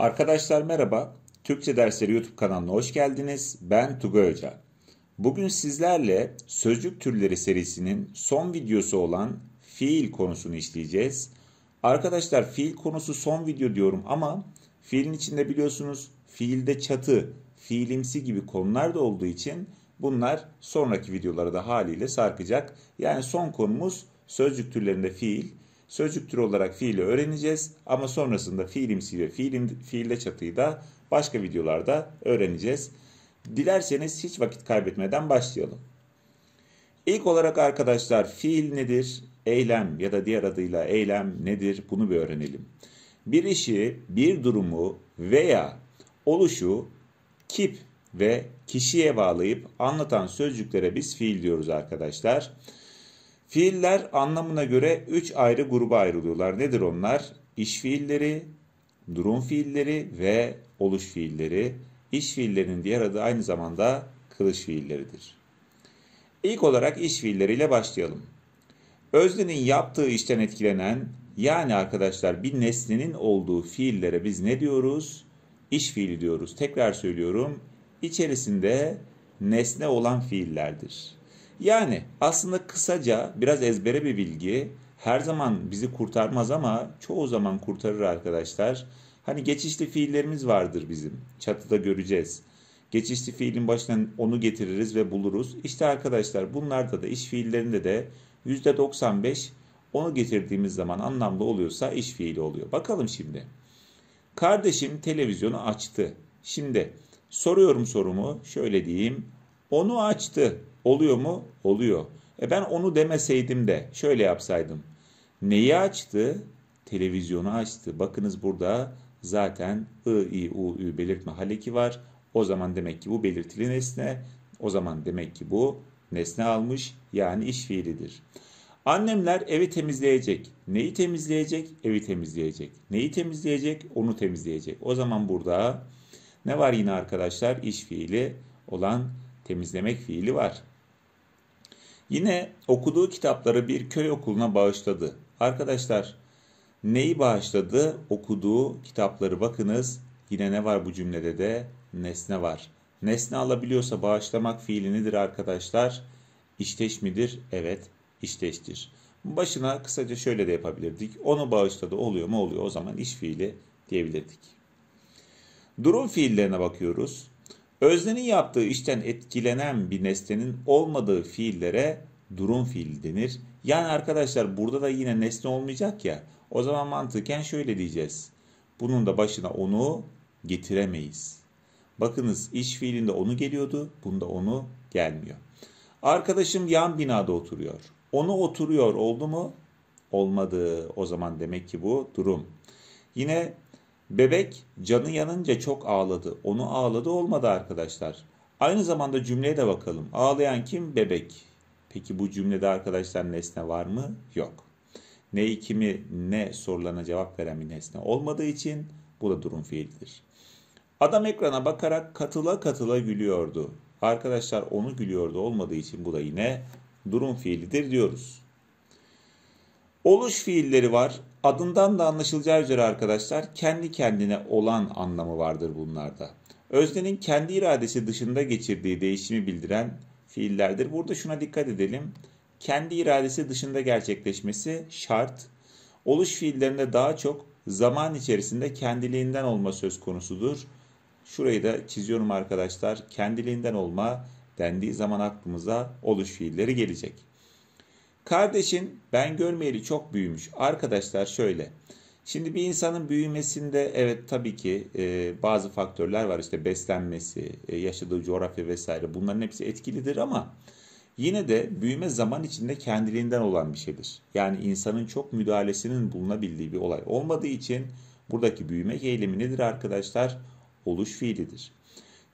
Arkadaşlar merhaba. Türkçe dersleri YouTube kanalına hoş geldiniz. Ben Tugay Hoca. Bugün sizlerle sözcük türleri serisinin son videosu olan fiil konusunu işleyeceğiz. Arkadaşlar fiil konusu son video diyorum ama fiilin içinde biliyorsunuz fiilde çatı, fiilimsi gibi konular da olduğu için bunlar sonraki videolara da haliyle sarkacak. Yani son konumuz sözcük türlerinde fiil Sözcük türü olarak fiili öğreneceğiz ama sonrasında fiilimsi ve fiilim, fiille çatıyı da başka videolarda öğreneceğiz. Dilerseniz hiç vakit kaybetmeden başlayalım. İlk olarak arkadaşlar fiil nedir? Eylem ya da diğer adıyla eylem nedir? Bunu bir öğrenelim. Bir işi, bir durumu veya oluşu kip ve kişiye bağlayıp anlatan sözcüklere biz fiil diyoruz arkadaşlar. Arkadaşlar. Fiiller anlamına göre üç ayrı gruba ayrılıyorlar. Nedir onlar? İş fiilleri, durum fiilleri ve oluş fiilleri. İş fiillerinin diğer adı aynı zamanda kılıç fiilleridir. İlk olarak iş fiilleriyle başlayalım. Öznenin yaptığı işten etkilenen yani arkadaşlar bir nesnenin olduğu fiillere biz ne diyoruz? İş fiili diyoruz. Tekrar söylüyorum. içerisinde nesne olan fiillerdir. Yani aslında kısaca biraz ezbere bir bilgi her zaman bizi kurtarmaz ama çoğu zaman kurtarır arkadaşlar. Hani geçişli fiillerimiz vardır bizim. Çatıda göreceğiz. Geçişli fiilin başına onu getiririz ve buluruz. İşte arkadaşlar bunlarda da iş fiillerinde de %95 onu getirdiğimiz zaman anlamlı oluyorsa iş fiili oluyor. Bakalım şimdi. Kardeşim televizyonu açtı. Şimdi soruyorum sorumu şöyle diyeyim. Onu açtı. Oluyor mu? Oluyor. E ben onu demeseydim de şöyle yapsaydım. Neyi açtı? Televizyonu açtı. Bakınız burada zaten I, I, U, Ü belirtme haleki var. O zaman demek ki bu belirtili nesne. O zaman demek ki bu nesne almış yani iş fiilidir. Annemler evi temizleyecek. Neyi temizleyecek? Evi temizleyecek. Neyi temizleyecek? Onu temizleyecek. O zaman burada ne var yine arkadaşlar? İş fiili olan temizlemek fiili var. Yine okuduğu kitapları bir köy okuluna bağışladı. Arkadaşlar neyi bağışladı? Okuduğu kitapları bakınız. Yine ne var bu cümlede de? Nesne var. Nesne alabiliyorsa bağışlamak fiili nedir arkadaşlar? İşteş midir? Evet işteştir. Başına kısaca şöyle de yapabilirdik. Onu bağışladı oluyor mu oluyor o zaman iş fiili diyebilirdik. Durum fiillerine bakıyoruz. Öznenin yaptığı işten etkilenen bir nesnenin olmadığı fiillere durum fiil denir. Yani arkadaşlar burada da yine nesne olmayacak ya. O zaman mantıken şöyle diyeceğiz. Bunun da başına onu getiremeyiz. Bakınız iş fiilinde onu geliyordu, bunda onu gelmiyor. Arkadaşım yan binada oturuyor. Onu oturuyor oldu mu? Olmadı. O zaman demek ki bu durum. Yine Bebek canı yanınca çok ağladı. Onu ağladı olmadı arkadaşlar. Aynı zamanda cümleye de bakalım. Ağlayan kim? Bebek. Peki bu cümlede arkadaşlar nesne var mı? Yok. Ne kimi ne sorularına cevap veren bir nesne olmadığı için bu da durum fiildir. Adam ekrana bakarak katıla katıla gülüyordu. Arkadaşlar onu gülüyordu olmadığı için bu da yine durum fiilidir diyoruz. Oluş fiilleri var. Adından da anlaşılacağı üzere arkadaşlar kendi kendine olan anlamı vardır bunlarda. Öznenin kendi iradesi dışında geçirdiği değişimi bildiren fiillerdir. Burada şuna dikkat edelim. Kendi iradesi dışında gerçekleşmesi şart. Oluş fiillerinde daha çok zaman içerisinde kendiliğinden olma söz konusudur. Şurayı da çiziyorum arkadaşlar. Kendiliğinden olma dendiği zaman aklımıza oluş fiilleri gelecek. Kardeşin ben görmeyeli çok büyümüş. Arkadaşlar şöyle. Şimdi bir insanın büyümesinde evet tabii ki e, bazı faktörler var işte beslenmesi, e, yaşadığı coğrafya vesaire bunların hepsi etkilidir ama yine de büyüme zaman içinde kendiliğinden olan bir şeydir. Yani insanın çok müdahalesinin bulunabildiği bir olay olmadığı için buradaki büyüme eğilimi nedir arkadaşlar? Oluş fiilidir.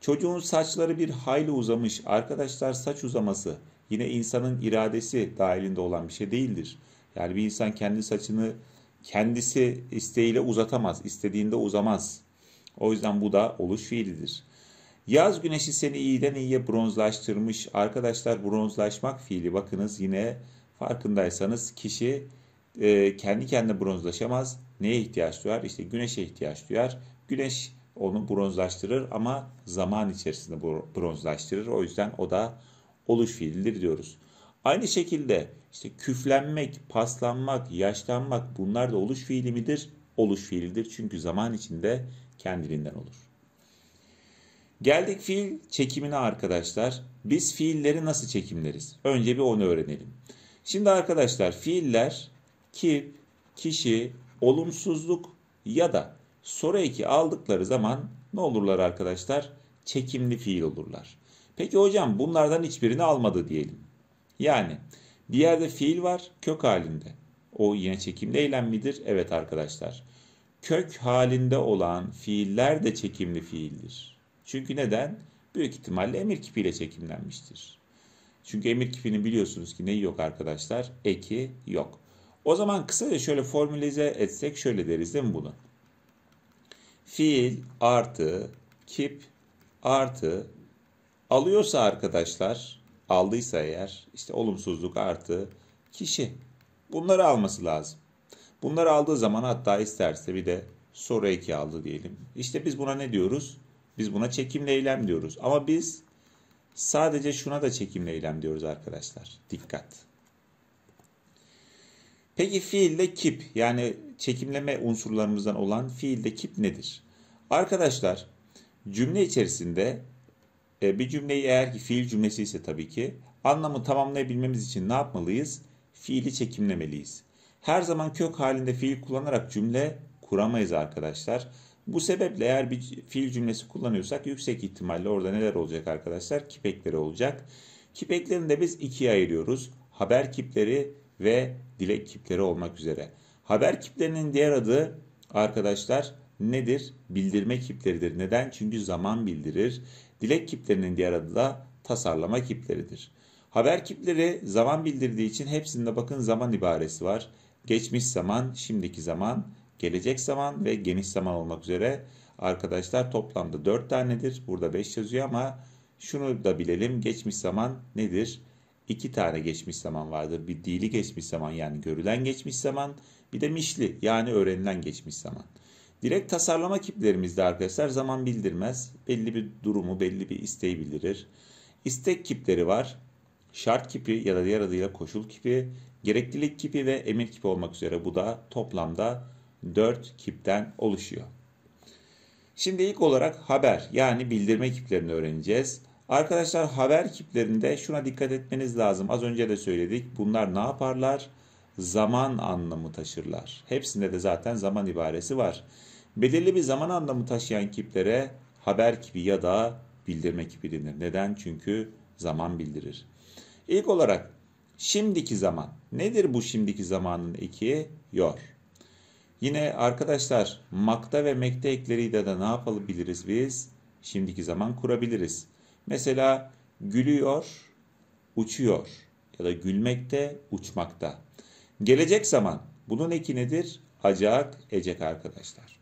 Çocuğun saçları bir hayli uzamış arkadaşlar saç uzaması yine insanın iradesi dahilinde olan bir şey değildir. Yani bir insan kendi saçını kendisi isteğiyle uzatamaz, istediğinde uzamaz. O yüzden bu da oluş fiilidir. Yaz güneşi seni iyiden iyiye bronzlaştırmış. Arkadaşlar bronzlaşmak fiili bakınız yine farkındaysanız kişi e, kendi kendine bronzlaşamaz. Neye ihtiyaç duyar? İşte güneşe ihtiyaç duyar. Güneş onu bronzlaştırır ama zaman içerisinde bronzlaştırır. O yüzden o da oluş fiildir diyoruz. Aynı şekilde işte küflenmek, paslanmak, yaşlanmak bunlar da oluş fiili midir? Oluş fiilidir çünkü zaman içinde kendiliğinden olur. Geldik fiil çekimine arkadaşlar. Biz fiilleri nasıl çekimleriz? Önce bir onu öğrenelim. Şimdi arkadaşlar fiiller ki, kişi, olumsuzluk ya da soru eki aldıkları zaman ne olurlar arkadaşlar? Çekimli fiil olurlar. Peki hocam bunlardan hiçbirini almadı diyelim. Yani bir yerde fiil var kök halinde. O yine çekimli eylem midir? Evet arkadaşlar. Kök halinde olan fiiller de çekimli fiildir. Çünkü neden? Büyük ihtimalle emir kipiyle çekimlenmiştir. Çünkü emir kipinin biliyorsunuz ki neyi yok arkadaşlar? Eki yok. O zaman kısaca şöyle formülize etsek şöyle deriz değil mi bunu? Fiil artı kip artı alıyorsa arkadaşlar, aldıysa eğer işte olumsuzluk artı kişi bunları alması lazım. Bunları aldığı zaman hatta isterse bir de soru eki aldı diyelim. İşte biz buna ne diyoruz? Biz buna çekimli eylem diyoruz. Ama biz sadece şuna da çekimli eylem diyoruz arkadaşlar. Dikkat. Peki fiilde kip yani çekimleme unsurlarımızdan olan fiilde kip nedir? Arkadaşlar cümle içerisinde e, bir cümleyi eğer ki fiil cümlesi ise tabii ki anlamı tamamlayabilmemiz için ne yapmalıyız? Fiili çekimlemeliyiz. Her zaman kök halinde fiil kullanarak cümle kuramayız arkadaşlar. Bu sebeple eğer bir fiil cümlesi kullanıyorsak yüksek ihtimalle orada neler olacak arkadaşlar? Kipekleri olacak. Kipeklerini de biz ikiye ayırıyoruz. Haber kipleri ve dilek kipleri olmak üzere. Haber kiplerinin diğer adı arkadaşlar nedir? Bildirme kipleridir. Neden? Çünkü zaman bildirir. Dilek kiplerinin diğer adı da tasarlama kipleridir. Haber kipleri zaman bildirdiği için hepsinde bakın zaman ibaresi var. Geçmiş zaman, şimdiki zaman, gelecek zaman ve geniş zaman olmak üzere arkadaşlar toplamda 4 tanedir. Burada 5 yazıyor ama şunu da bilelim. Geçmiş zaman nedir? 2 tane geçmiş zaman vardır. Bir dili geçmiş zaman yani görülen geçmiş zaman, bir de mişli yani öğrenilen geçmiş zaman. Direkt tasarlama kiplerimizde arkadaşlar zaman bildirmez. Belli bir durumu, belli bir isteği bildirir. İstek kipleri var. Şart kipi ya da diğer adıyla koşul kipi, gereklilik kipi ve emir kipi olmak üzere bu da toplamda 4 kipten oluşuyor. Şimdi ilk olarak haber yani bildirme kiplerini öğreneceğiz. Arkadaşlar haber kiplerinde şuna dikkat etmeniz lazım. Az önce de söyledik. Bunlar ne yaparlar? zaman anlamı taşırlar. Hepsinde de zaten zaman ibaresi var. Belirli bir zaman anlamı taşıyan kiplere haber kipi ya da bildirme kipi denir. Neden? Çünkü zaman bildirir. İlk olarak şimdiki zaman. Nedir bu şimdiki zamanın eki? Yor. Yine arkadaşlar makta ve mekte ekleriyle de ne yapabiliriz biz? Şimdiki zaman kurabiliriz. Mesela gülüyor, uçuyor ya da gülmekte, uçmakta. Gelecek zaman. Bunun eki nedir? Acak, ecek arkadaşlar.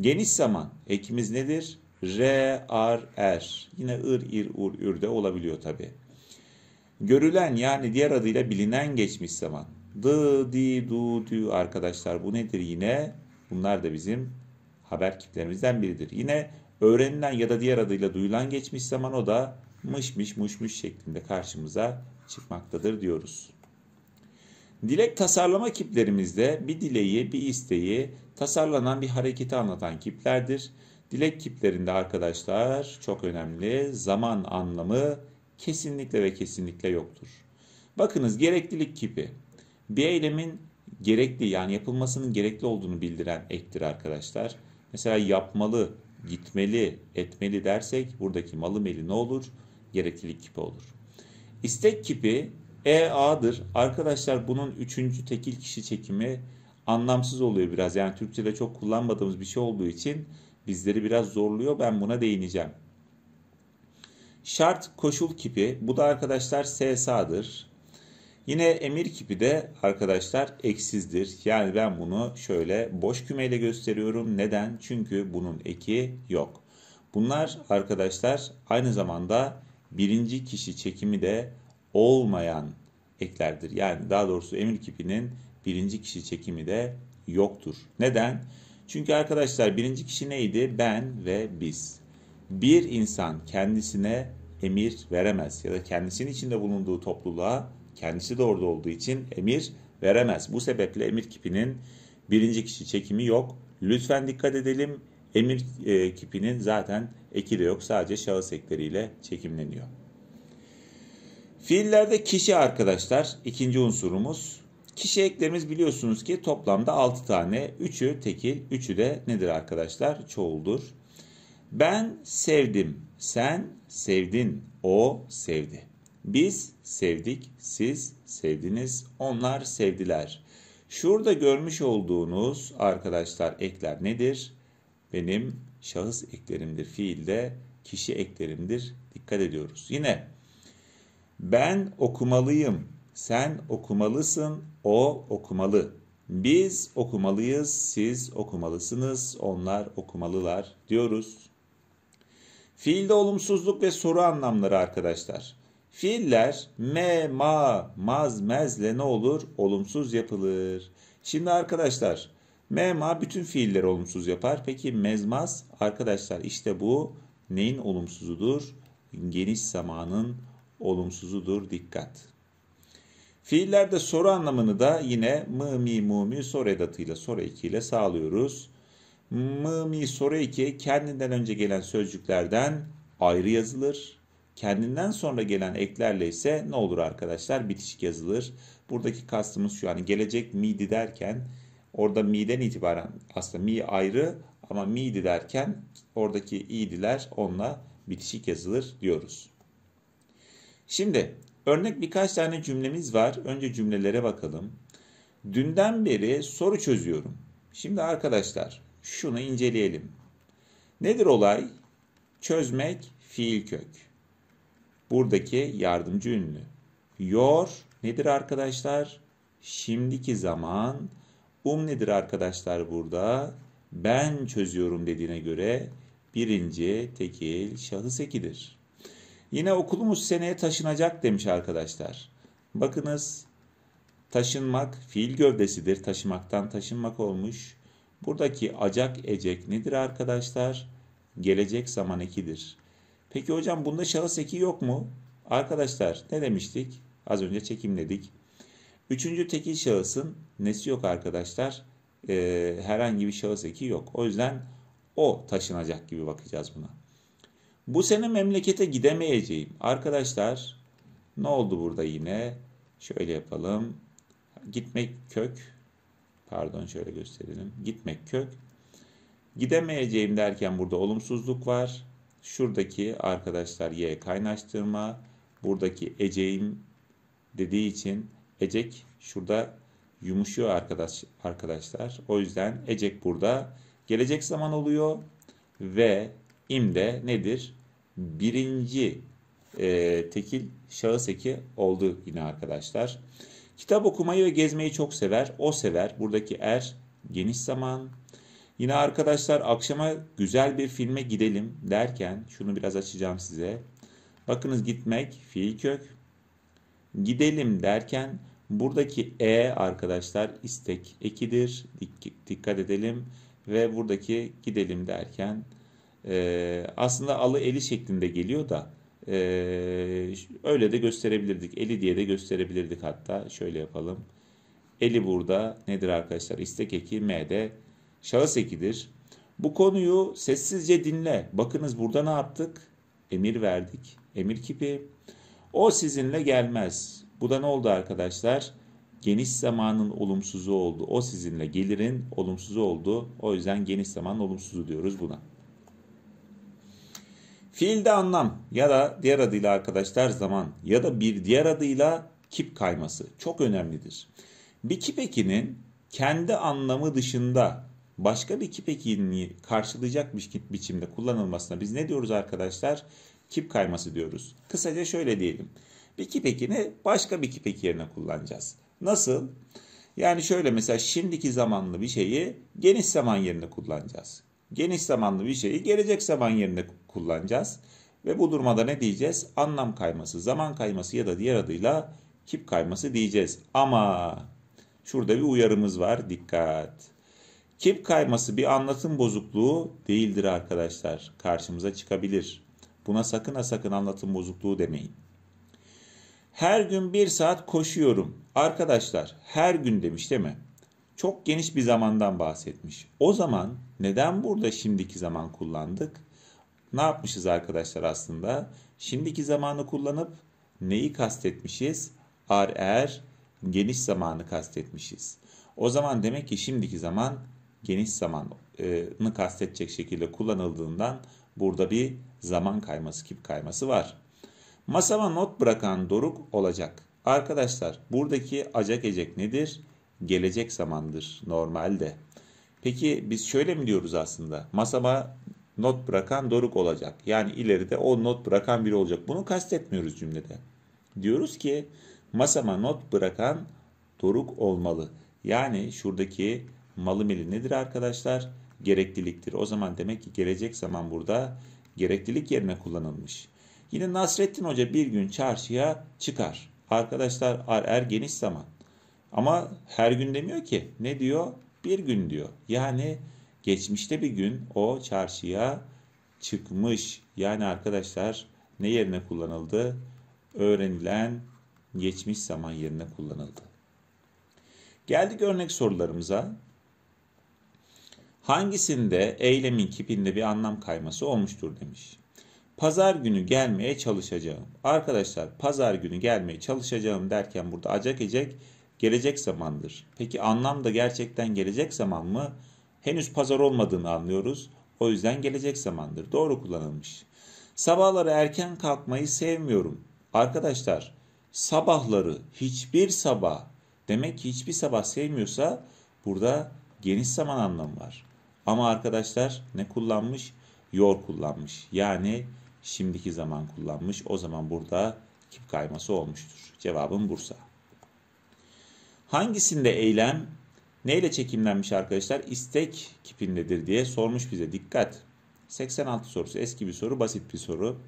Geniş zaman. Ekimiz nedir? R, R R. Yine ır, ir, ur, ür de olabiliyor tabi. Görülen yani diğer adıyla bilinen geçmiş zaman. D di, du, dü arkadaşlar. Bu nedir yine? Bunlar da bizim haber kitlerimizden biridir. Yine öğrenilen ya da diğer adıyla duyulan geçmiş zaman o da mışmış muşmuş şeklinde karşımıza çıkmaktadır diyoruz. Dilek tasarlama kiplerimizde bir dileği, bir isteği, tasarlanan bir hareketi anlatan kiplerdir. Dilek kiplerinde arkadaşlar çok önemli zaman anlamı kesinlikle ve kesinlikle yoktur. Bakınız gereklilik kipi. Bir eylemin gerekli yani yapılmasının gerekli olduğunu bildiren ektir arkadaşlar. Mesela yapmalı, gitmeli, etmeli dersek buradaki malı meli ne olur? Gereklilik kipi olur. İstek kipi e A'dır. Arkadaşlar bunun üçüncü tekil kişi çekimi anlamsız oluyor biraz. Yani Türkçe'de çok kullanmadığımız bir şey olduğu için bizleri biraz zorluyor. Ben buna değineceğim. Şart koşul kipi. Bu da arkadaşlar SSA'dır. Yine emir kipi de arkadaşlar eksizdir. Yani ben bunu şöyle boş kümeyle gösteriyorum. Neden? Çünkü bunun eki yok. Bunlar arkadaşlar aynı zamanda birinci kişi çekimi de olmayan eklerdir. Yani daha doğrusu emir kipinin birinci kişi çekimi de yoktur. Neden? Çünkü arkadaşlar birinci kişi neydi? Ben ve biz. Bir insan kendisine emir veremez ya da kendisinin içinde bulunduğu topluluğa kendisi de orada olduğu için emir veremez. Bu sebeple emir kipinin birinci kişi çekimi yok. Lütfen dikkat edelim. Emir e, kipinin zaten eki de yok. Sadece şahıs ekleriyle çekimleniyor. Fiillerde kişi arkadaşlar ikinci unsurumuz. Kişi eklerimiz biliyorsunuz ki toplamda 6 tane. 3'ü tekil, 3'ü de nedir arkadaşlar? Çoğuldur. Ben sevdim, sen sevdin, o sevdi. Biz sevdik, siz sevdiniz, onlar sevdiler. Şurada görmüş olduğunuz arkadaşlar ekler nedir? Benim şahıs eklerimdir fiilde, kişi eklerimdir. Dikkat ediyoruz. Yine ben okumalıyım, sen okumalısın, o okumalı. Biz okumalıyız, siz okumalısınız, onlar okumalılar diyoruz. Fiilde olumsuzluk ve soru anlamları arkadaşlar. Fiiller me, ma, maz, mezle ne olur? Olumsuz yapılır. Şimdi arkadaşlar me, ma bütün fiilleri olumsuz yapar. Peki mezmaz arkadaşlar işte bu neyin olumsuzudur? Geniş zamanın olumsuzudur. Dikkat. Fiillerde soru anlamını da yine mı, mi, mu, mi soru edatıyla soru ekiyle sağlıyoruz. Mı, mi soru eki kendinden önce gelen sözcüklerden ayrı yazılır. Kendinden sonra gelen eklerle ise ne olur arkadaşlar? Bitişik yazılır. Buradaki kastımız şu yani gelecek midi derken orada mi'den itibaren aslında mi ayrı ama midi derken oradaki i'diler onunla bitişik yazılır diyoruz. Şimdi örnek birkaç tane cümlemiz var. Önce cümlelere bakalım. Dünden beri soru çözüyorum. Şimdi arkadaşlar şunu inceleyelim. Nedir olay? Çözmek fiil kök. Buradaki yardımcı ünlü. Yor nedir arkadaşlar? Şimdiki zaman. Um nedir arkadaşlar burada? Ben çözüyorum dediğine göre birinci tekil şahıs ekidir. Yine okulumuz seneye taşınacak demiş arkadaşlar. Bakınız taşınmak fiil gövdesidir. Taşımaktan taşınmak olmuş. Buradaki acak ecek nedir arkadaşlar? Gelecek zaman ekidir. Peki hocam bunda şahıs eki yok mu? Arkadaşlar ne demiştik? Az önce çekimledik. Üçüncü tekil şahısın nesi yok arkadaşlar? Ee, herhangi bir şahıs eki yok. O yüzden o taşınacak gibi bakacağız buna. Bu sene memlekete gidemeyeceğim. Arkadaşlar ne oldu burada yine? Şöyle yapalım. Gitmek kök. Pardon şöyle gösterelim. Gitmek kök. Gidemeyeceğim derken burada olumsuzluk var. Şuradaki arkadaşlar y kaynaştırma. Buradaki eceğim dediği için ecek şurada yumuşuyor arkadaş arkadaşlar. O yüzden ecek burada gelecek zaman oluyor ve imde nedir? Birinci e, tekil şahıs eki oldu yine arkadaşlar. Kitap okumayı ve gezmeyi çok sever. O sever. Buradaki er geniş zaman. Yine arkadaşlar akşama güzel bir filme gidelim derken şunu biraz açacağım size. Bakınız gitmek fiil kök. Gidelim derken buradaki e arkadaşlar istek ekidir. dikkat edelim ve buradaki gidelim derken e, aslında alı eli şeklinde geliyor da e, öyle de gösterebilirdik. Eli diye de gösterebilirdik hatta. Şöyle yapalım. Eli burada nedir arkadaşlar? İstek eki M'de şahıs ekidir. Bu konuyu sessizce dinle. Bakınız burada ne yaptık? Emir verdik. Emir kipi. O sizinle gelmez. Bu da ne oldu arkadaşlar? Geniş zamanın olumsuzu oldu. O sizinle gelirin olumsuzu oldu. O yüzden geniş zamanın olumsuzu diyoruz buna. Fiilde anlam ya da diğer adıyla arkadaşlar zaman ya da bir diğer adıyla kip kayması çok önemlidir. Bir kip ekinin kendi anlamı dışında başka bir kip ekini karşılayacak bir biçimde kullanılmasına biz ne diyoruz arkadaşlar? Kip kayması diyoruz. Kısaca şöyle diyelim. Bir kip ekini başka bir kip eki yerine kullanacağız. Nasıl? Yani şöyle mesela şimdiki zamanlı bir şeyi geniş zaman yerine kullanacağız. Geniş zamanlı bir şeyi gelecek zaman yerine kullanacağız. Ve bu durumda ne diyeceğiz? Anlam kayması, zaman kayması ya da diğer adıyla kip kayması diyeceğiz. Ama şurada bir uyarımız var. Dikkat. Kip kayması bir anlatım bozukluğu değildir arkadaşlar. Karşımıza çıkabilir. Buna sakın ha sakın anlatım bozukluğu demeyin. Her gün bir saat koşuyorum. Arkadaşlar her gün demiş değil mi? Çok geniş bir zamandan bahsetmiş. O zaman neden burada şimdiki zaman kullandık? ne yapmışız arkadaşlar aslında? Şimdiki zamanı kullanıp neyi kastetmişiz? Ar er geniş zamanı kastetmişiz. O zaman demek ki şimdiki zaman geniş zamanı kastedecek şekilde kullanıldığından burada bir zaman kayması gibi kayması var. Masama not bırakan Doruk olacak. Arkadaşlar buradaki acak ecek nedir? Gelecek zamandır normalde. Peki biz şöyle mi diyoruz aslında? Masama not bırakan Doruk olacak. Yani ileride o not bırakan biri olacak. Bunu kastetmiyoruz cümlede. Diyoruz ki masama not bırakan Doruk olmalı. Yani şuradaki malı mili nedir arkadaşlar? Gerekliliktir. O zaman demek ki gelecek zaman burada gereklilik yerine kullanılmış. Yine Nasrettin Hoca bir gün çarşıya çıkar. Arkadaşlar ar er geniş zaman. Ama her gün demiyor ki. Ne diyor? Bir gün diyor. Yani Geçmişte bir gün o çarşıya çıkmış. Yani arkadaşlar ne yerine kullanıldı? Öğrenilen geçmiş zaman yerine kullanıldı. Geldik örnek sorularımıza. Hangisinde eylemin kipinde bir anlam kayması olmuştur demiş. Pazar günü gelmeye çalışacağım. Arkadaşlar pazar günü gelmeye çalışacağım derken burada acak ecek gelecek zamandır. Peki anlam da gerçekten gelecek zaman mı? henüz pazar olmadığını anlıyoruz. O yüzden gelecek zamandır. Doğru kullanılmış. Sabahları erken kalkmayı sevmiyorum. Arkadaşlar sabahları hiçbir sabah demek ki hiçbir sabah sevmiyorsa burada geniş zaman anlamı var. Ama arkadaşlar ne kullanmış? Yor kullanmış. Yani şimdiki zaman kullanmış. O zaman burada kip kayması olmuştur. Cevabım Bursa. Hangisinde eylem Neyle çekimlenmiş arkadaşlar? İstek kipindedir diye sormuş bize. Dikkat. 86 sorusu eski bir soru, basit bir soru.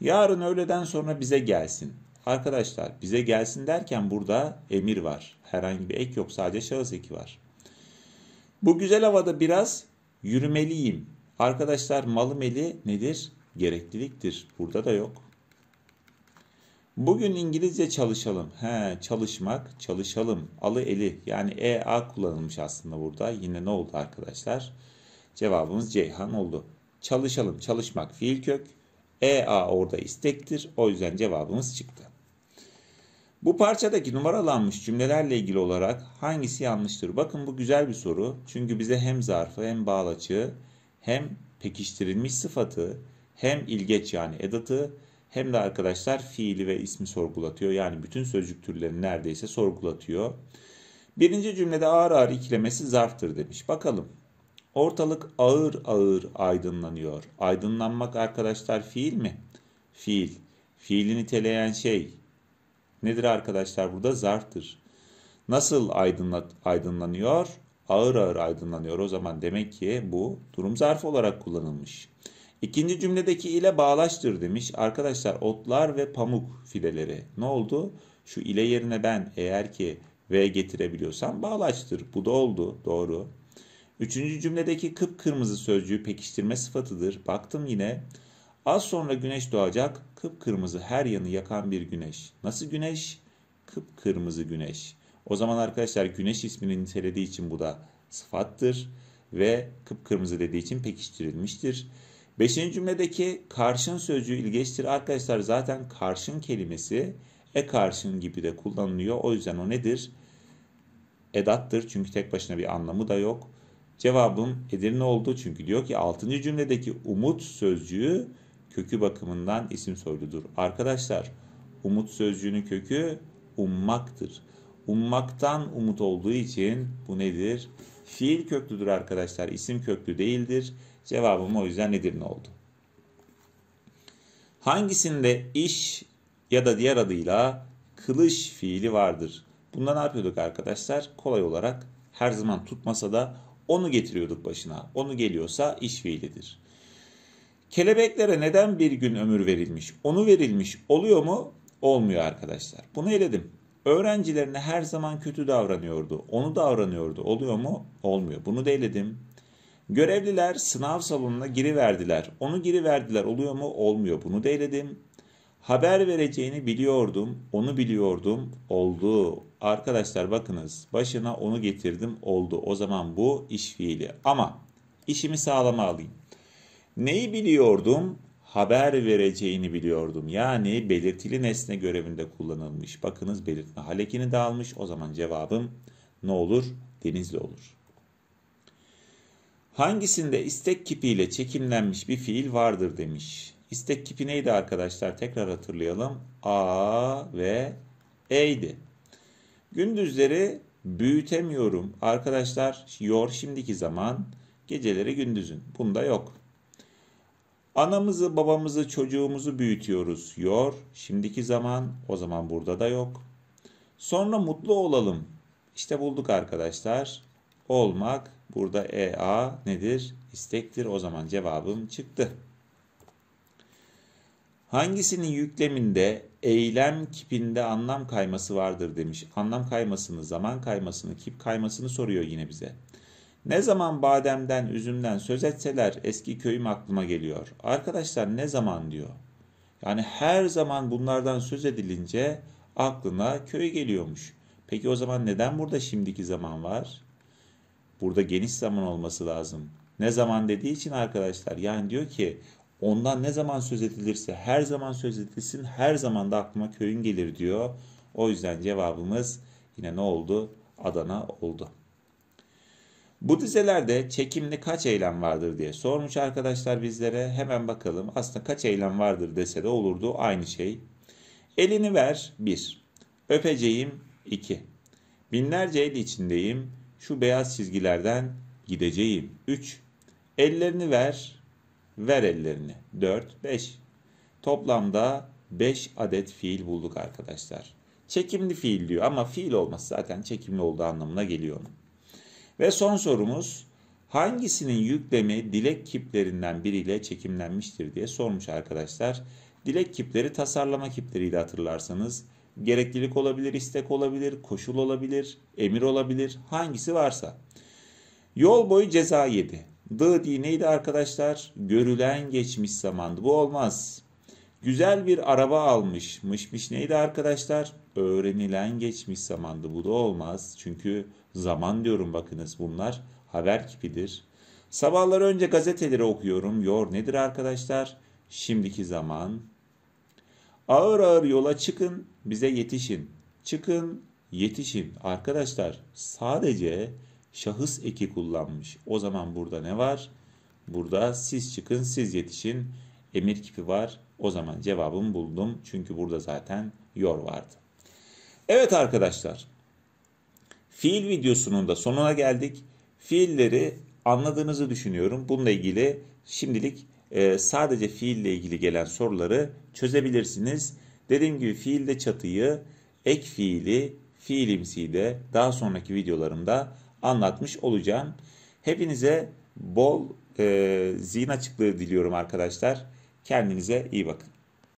Yarın öğleden sonra bize gelsin. Arkadaşlar bize gelsin derken burada emir var. Herhangi bir ek yok sadece şahıs eki var. Bu güzel havada biraz yürümeliyim. Arkadaşlar malı meli nedir? Gerekliliktir. Burada da yok. Bugün İngilizce çalışalım. He, çalışmak, çalışalım. Alı eli yani EA kullanılmış aslında burada. Yine ne oldu arkadaşlar? Cevabımız Ceyhan oldu. Çalışalım, çalışmak fiil kök. EA orada istektir. O yüzden cevabımız çıktı. Bu parçadaki numaralanmış cümlelerle ilgili olarak hangisi yanlıştır? Bakın bu güzel bir soru. Çünkü bize hem zarfı hem bağlaçığı hem pekiştirilmiş sıfatı hem ilgeç yani edatı hem de arkadaşlar fiili ve ismi sorgulatıyor. Yani bütün sözcük türlerini neredeyse sorgulatıyor. Birinci cümlede ağır ağır ikilemesi zarftır demiş. Bakalım. Ortalık ağır ağır aydınlanıyor. Aydınlanmak arkadaşlar fiil mi? Fiil. Fiili niteleyen şey nedir arkadaşlar? Burada zarftır. Nasıl aydınlat, aydınlanıyor? Ağır ağır aydınlanıyor. O zaman demek ki bu durum zarf olarak kullanılmış. İkinci cümledeki ile bağlaştır demiş. Arkadaşlar otlar ve pamuk fideleri ne oldu? Şu ile yerine ben eğer ki V getirebiliyorsam bağlaştır. Bu da oldu. Doğru. Üçüncü cümledeki kıpkırmızı sözcüğü pekiştirme sıfatıdır. Baktım yine. Az sonra güneş doğacak. Kıpkırmızı her yanı yakan bir güneş. Nasıl güneş? Kıpkırmızı güneş. O zaman arkadaşlar güneş ismini nitelediği için bu da sıfattır. Ve kıpkırmızı dediği için pekiştirilmiştir. Beşinci cümledeki karşın sözcüğü ilgeçtir. Arkadaşlar zaten karşın kelimesi e karşın gibi de kullanılıyor. O yüzden o nedir? Edattır çünkü tek başına bir anlamı da yok. Cevabım Edirne oldu çünkü diyor ki 6. cümledeki umut sözcüğü kökü bakımından isim soyludur. Arkadaşlar umut sözcüğünün kökü ummaktır. Ummaktan umut olduğu için bu nedir? Fiil köklüdür arkadaşlar. isim köklü değildir. Cevabım o yüzden nedir ne oldu. Hangisinde iş ya da diğer adıyla kılıç fiili vardır? Bunda ne yapıyorduk arkadaşlar? Kolay olarak her zaman tutmasa da onu getiriyorduk başına. Onu geliyorsa iş fiilidir. Kelebeklere neden bir gün ömür verilmiş? Onu verilmiş oluyor mu? Olmuyor arkadaşlar. Bunu eledim. Öğrencilerine her zaman kötü davranıyordu. Onu davranıyordu. Oluyor mu? Olmuyor. Bunu da eledim. Görevliler sınav salonuna giriverdiler. Onu giriverdiler oluyor mu? Olmuyor. Bunu değledim. Haber vereceğini biliyordum. Onu biliyordum. Oldu. Arkadaşlar bakınız başına onu getirdim. Oldu. O zaman bu iş fiili. Ama işimi sağlama alayım. Neyi biliyordum? Haber vereceğini biliyordum. Yani belirtili nesne görevinde kullanılmış. Bakınız belirtme halekini de almış. O zaman cevabım ne olur? Denizli olur. Hangisinde istek kipiyle çekimlenmiş bir fiil vardır demiş. İstek kipi neydi arkadaşlar? Tekrar hatırlayalım. A ve E'ydi. Gündüzleri büyütemiyorum. Arkadaşlar yor şimdiki zaman geceleri gündüzün. Bunda yok. Anamızı, babamızı, çocuğumuzu büyütüyoruz. Yor şimdiki zaman o zaman burada da yok. Sonra mutlu olalım. İşte bulduk arkadaşlar olmak burada EA nedir? İstektir. O zaman cevabım çıktı. Hangisinin yükleminde eylem kipinde anlam kayması vardır demiş. Anlam kaymasını, zaman kaymasını, kip kaymasını soruyor yine bize. Ne zaman bademden, üzümden söz etseler eski köyüm aklıma geliyor. Arkadaşlar ne zaman diyor. Yani her zaman bunlardan söz edilince aklına köy geliyormuş. Peki o zaman neden burada şimdiki zaman var? Burada geniş zaman olması lazım. Ne zaman dediği için arkadaşlar yani diyor ki ondan ne zaman söz edilirse her zaman söz edilsin her zaman da aklıma köyün gelir diyor. O yüzden cevabımız yine ne oldu? Adana oldu. Bu dizelerde çekimli kaç eylem vardır diye sormuş arkadaşlar bizlere. Hemen bakalım aslında kaç eylem vardır dese de olurdu aynı şey. Elini ver 1. Öpeceğim 2. Binlerce el içindeyim şu beyaz çizgilerden gideceğim. 3. Ellerini ver. Ver ellerini. 4, 5. Toplamda 5 adet fiil bulduk arkadaşlar. Çekimli fiil diyor ama fiil olması zaten çekimli olduğu anlamına geliyor. Ve son sorumuz hangisinin yüklemi dilek kiplerinden biriyle çekimlenmiştir diye sormuş arkadaşlar. Dilek kipleri tasarlama kipleriyle hatırlarsanız Gereklilik olabilir, istek olabilir, koşul olabilir, emir olabilir. Hangisi varsa. Yol boyu ceza yedi. D neydi arkadaşlar? Görülen geçmiş zamandı. Bu olmaz. Güzel bir araba almış. Mışmış neydi arkadaşlar? Öğrenilen geçmiş zamandı. Bu da olmaz. Çünkü zaman diyorum bakınız bunlar haber kipidir. Sabahlar önce gazeteleri okuyorum. Yor nedir arkadaşlar? Şimdiki zaman. Ağır ağır yola çıkın, bize yetişin. Çıkın, yetişin. Arkadaşlar sadece şahıs eki kullanmış. O zaman burada ne var? Burada siz çıkın, siz yetişin. Emir kipi var. O zaman cevabımı buldum. Çünkü burada zaten yor vardı. Evet arkadaşlar. Fiil videosunun da sonuna geldik. Fiilleri anladığınızı düşünüyorum. Bununla ilgili şimdilik ee, sadece fiille ilgili gelen soruları çözebilirsiniz. Dediğim gibi fiilde çatıyı, ek fiili, fiilimsiyi de daha sonraki videolarımda anlatmış olacağım. Hepinize bol e, zihin açıklığı diliyorum arkadaşlar. Kendinize iyi bakın.